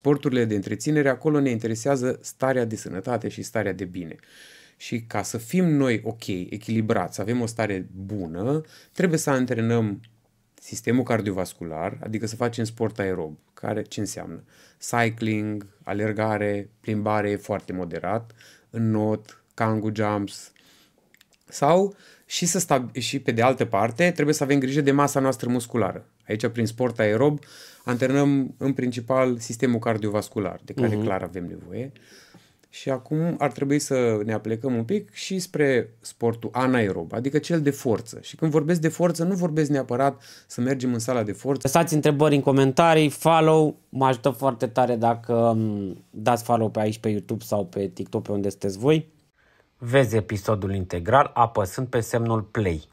Sporturile de întreținere, acolo ne interesează starea de sănătate și starea de bine. Și ca să fim noi ok, echilibrați, să avem o stare bună, trebuie să antrenăm sistemul cardiovascular, adică să facem sport aerob, care ce înseamnă? Cycling, alergare, plimbare foarte moderat, în not, kangoo jumps, sau și, să stab- și pe de altă parte trebuie să avem grijă de masa noastră musculară. Aici, prin sport aerob, antrenăm în principal sistemul cardiovascular, de care uh-huh. clar avem nevoie. Și acum ar trebui să ne aplecăm un pic și spre sportul anaerob, adică cel de forță. Și când vorbesc de forță, nu vorbesc neapărat să mergem în sala de forță. Lăsați întrebări în comentarii, follow, mă ajută foarte tare dacă dați follow pe aici pe YouTube sau pe TikTok, pe unde sunteți voi. Vezi episodul integral apăsând pe semnul play.